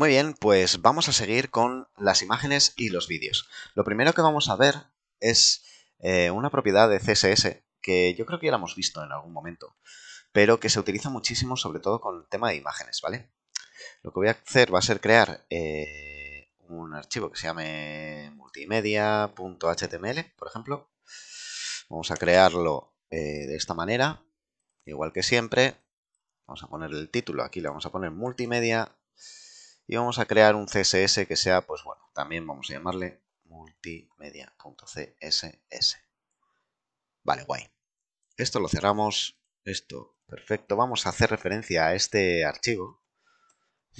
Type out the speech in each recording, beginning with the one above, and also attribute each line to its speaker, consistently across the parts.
Speaker 1: Muy bien, pues vamos a seguir con las imágenes y los vídeos. Lo primero que vamos a ver es eh, una propiedad de CSS que yo creo que ya la hemos visto en algún momento, pero que se utiliza muchísimo sobre todo con el tema de imágenes, ¿vale? Lo que voy a hacer va a ser crear eh, un archivo que se llame multimedia.html, por ejemplo. Vamos a crearlo eh, de esta manera, igual que siempre. Vamos a poner el título, aquí le vamos a poner multimedia y vamos a crear un CSS que sea, pues bueno, también vamos a llamarle multimedia.css. Vale, guay. Esto lo cerramos, esto, perfecto. Vamos a hacer referencia a este archivo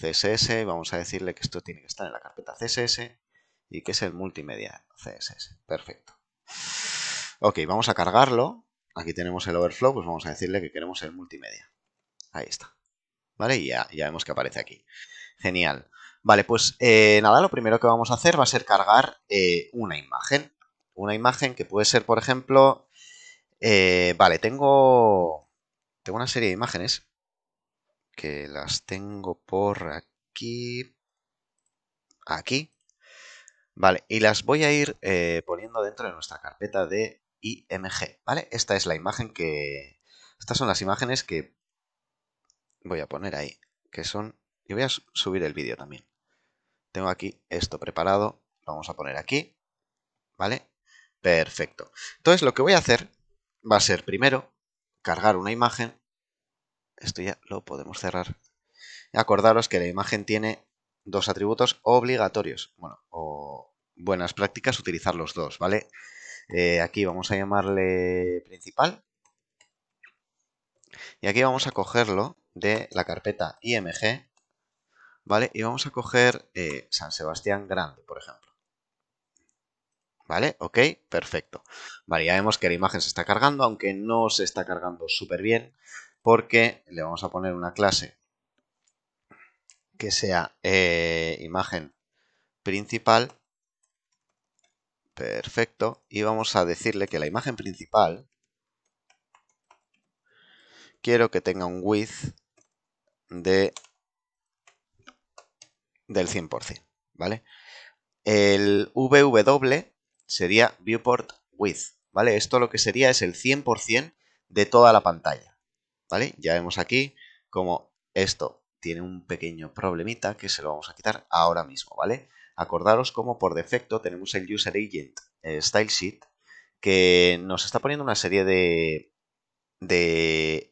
Speaker 1: CSS, vamos a decirle que esto tiene que estar en la carpeta CSS y que es el multimedia CSS. Perfecto. Ok, vamos a cargarlo. Aquí tenemos el overflow, pues vamos a decirle que queremos el multimedia. Ahí está. ¿vale? Y ya, ya vemos que aparece aquí. Genial. Vale, pues eh, nada, lo primero que vamos a hacer va a ser cargar eh, una imagen. Una imagen que puede ser, por ejemplo, eh, vale, tengo, tengo una serie de imágenes que las tengo por aquí, aquí. Vale, y las voy a ir poniendo dentro de nuestra carpeta de IMG, ¿vale? Esta es la imagen que... Estas son las imágenes que voy a poner ahí, que son... Y voy a subir el vídeo también. Tengo aquí esto preparado, lo vamos a poner aquí, ¿vale? Perfecto. Entonces lo que voy a hacer va a ser primero cargar una imagen. Esto ya lo podemos cerrar. Acordaros que la imagen tiene dos atributos obligatorios. Bueno, o buenas prácticas utilizar los dos, ¿vale? Eh, aquí vamos a llamarle principal. Y aquí vamos a cogerlo de la carpeta IMG, ¿vale? Y vamos a coger eh, San Sebastián Grande, por ejemplo. ¿Vale? Ok, perfecto. Vale, ya vemos que la imagen se está cargando, aunque no se está cargando súper bien, porque le vamos a poner una clase que sea eh, imagen principal. Perfecto. Y vamos a decirle que la imagen principal quiero que tenga un width de, del 100%, ¿vale? El VW sería Viewport Width, ¿vale? Esto lo que sería es el 100% de toda la pantalla, ¿vale? Ya vemos aquí como esto tiene un pequeño problemita que se lo vamos a quitar ahora mismo, ¿vale? Acordaros como por defecto tenemos el User Agent eh, Style Sheet que nos está poniendo una serie de, de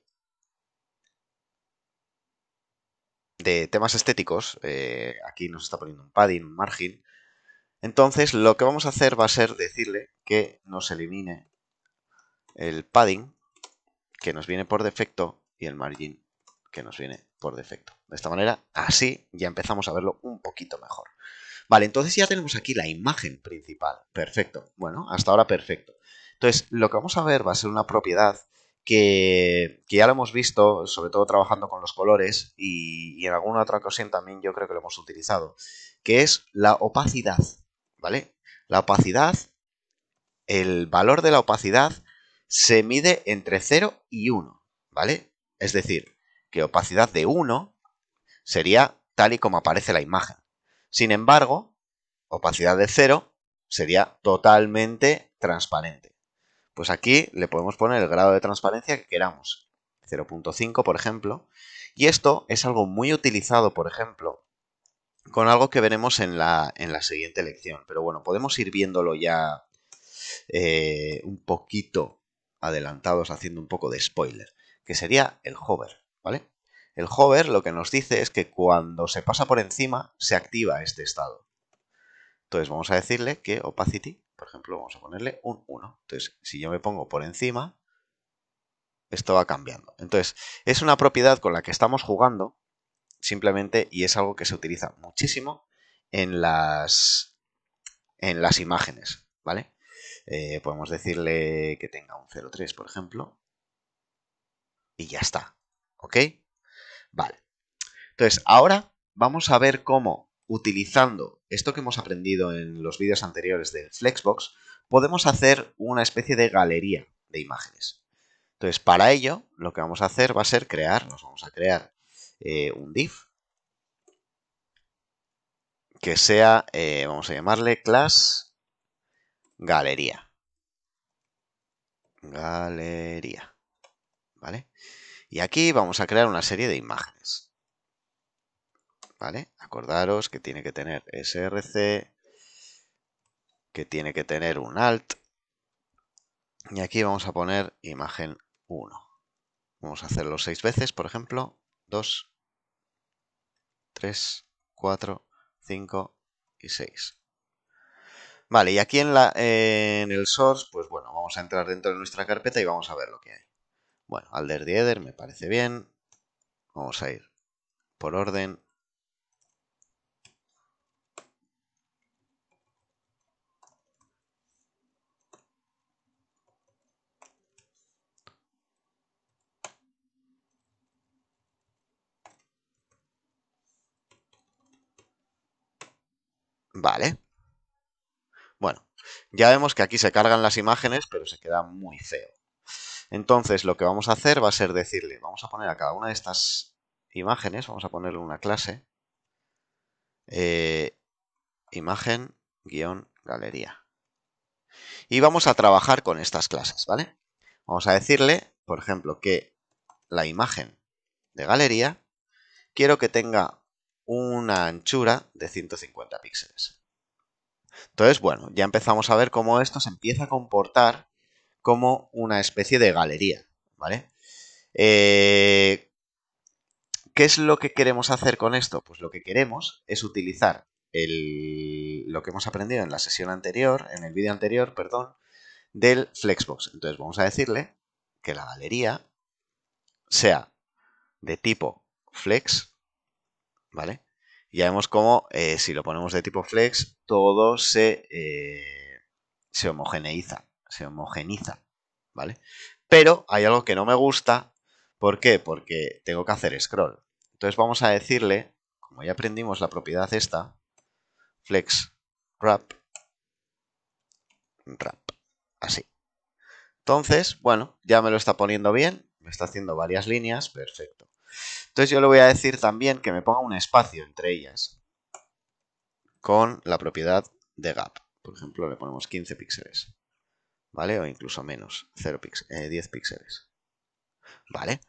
Speaker 1: temas estéticos, eh, aquí nos está poniendo un padding, un margin, entonces lo que vamos a hacer va a ser decirle que nos elimine el padding que nos viene por defecto y el margin que nos viene por defecto. De esta manera, así ya empezamos a verlo un poquito mejor. Vale, entonces ya tenemos aquí la imagen principal. Perfecto. Bueno, hasta ahora perfecto. Entonces, lo que vamos a ver va a ser una propiedad que, ya lo hemos visto, sobre todo trabajando con los colores y, y, en alguna otra ocasión también yo creo que lo hemos utilizado, que es la opacidad, ¿vale? La opacidad, el valor de la opacidad se mide entre 0 y 1, ¿vale? Es decir, que opacidad de 1 sería tal y como aparece la imagen. Sin embargo, opacidad de 0 sería totalmente transparente. Pues aquí le podemos poner el grado de transparencia que queramos, 0.5 por ejemplo, y esto es algo muy utilizado, por ejemplo, con algo que veremos en la, siguiente lección. Pero bueno, podemos ir viéndolo ya eh, un poquito adelantados, haciendo un poco de spoiler, que sería el hover, ¿vale? El hover lo que nos dice es que cuando se pasa por encima se activa este estado. Entonces vamos a decirle que opacity, por ejemplo, vamos a ponerle un 1. Entonces, si yo me pongo por encima, esto va cambiando. Entonces, es una propiedad con la que estamos jugando, simplemente, y es algo que se utiliza muchísimo en las, en las imágenes, ¿vale? Eh, podemos decirle que tenga un 0,3, por ejemplo, y ya está, ¿ok? Vale. Entonces, ahora vamos a ver cómo utilizando esto que hemos aprendido en los vídeos anteriores de Flexbox, podemos hacer una especie de galería de imágenes. Entonces, para ello, lo que vamos a hacer va a ser crear, nos vamos a crear eh, un div que sea, eh, vamos a llamarle class galería. Galería. ¿Vale? Y aquí vamos a crear una serie de imágenes. ¿vale? Acordaros que tiene que tener src, que tiene que tener un alt, y aquí vamos a poner imagen 1. Vamos a hacerlo seis veces, por ejemplo, 2, 3, 4, 5 y 6. Vale, y aquí en, la, en el source, pues bueno, vamos a entrar dentro de nuestra carpeta y vamos a ver lo que hay. Bueno, alder the me parece bien. Vamos a ir por orden. Vale. Bueno, ya vemos que aquí se cargan las imágenes, pero se queda muy feo. Entonces, lo que vamos a hacer va a ser decirle, vamos a poner a cada una de estas imágenes, vamos a ponerle una clase, eh, imagen galería. Y vamos a trabajar con estas clases, ¿vale? Vamos a decirle, por ejemplo, que la imagen de galería quiero que tenga una anchura de 150 píxeles. Entonces, bueno, ya empezamos a ver cómo esto se empieza a comportar como una especie de galería, ¿vale? Eh, ¿Qué es lo que queremos hacer con esto? Pues lo que queremos es utilizar lo que hemos aprendido en la sesión anterior, en el vídeo anterior, perdón, del Flexbox. Entonces vamos a decirle que la galería sea de tipo Flex ¿vale? ya vemos cómo eh, si lo ponemos de tipo flex, todo se, eh, se homogeneiza, se ¿vale? Pero hay algo que no me gusta, ¿por qué? Porque tengo que hacer scroll. Entonces vamos a decirle, como ya aprendimos la propiedad esta, flex wrap, wrap, así. Entonces, bueno, ya me lo está poniendo bien, me está haciendo varias líneas, perfecto. Entonces yo le voy a decir también que me ponga un espacio entre ellas con la propiedad de gap. Por ejemplo, le ponemos 15 píxeles, ¿vale? O incluso menos, 0 10 eh, píxeles, ¿vale?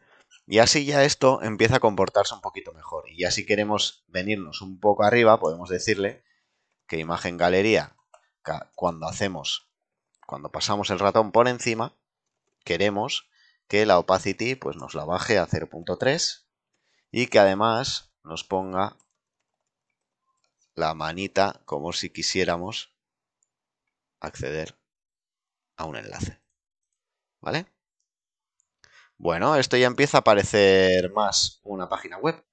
Speaker 1: Y así ya esto empieza a comportarse un poquito mejor. Y ya si queremos venirnos un poco arriba, podemos decirle que imagen galería, cuando hacemos, cuando pasamos el ratón por encima, queremos que la opacity pues, nos la baje a 0.3 y que además nos ponga la manita como si quisiéramos acceder a un enlace. ¿Vale? Bueno, esto ya empieza a parecer más una página web.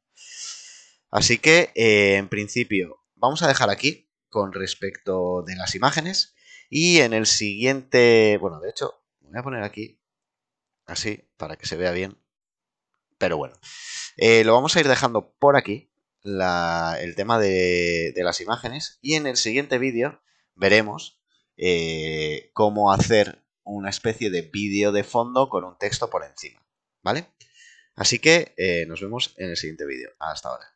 Speaker 1: Así que, eh, en principio, vamos a dejar aquí con respecto de las imágenes. Y en el siguiente, bueno, de hecho, voy a poner aquí así, para que se vea bien. Pero bueno, eh, lo vamos a ir dejando por aquí, el tema de, las imágenes, y en el siguiente vídeo veremos eh, cómo hacer una especie de vídeo de fondo con un texto por encima, ¿vale? Así que eh, nos vemos en el siguiente vídeo. Hasta ahora.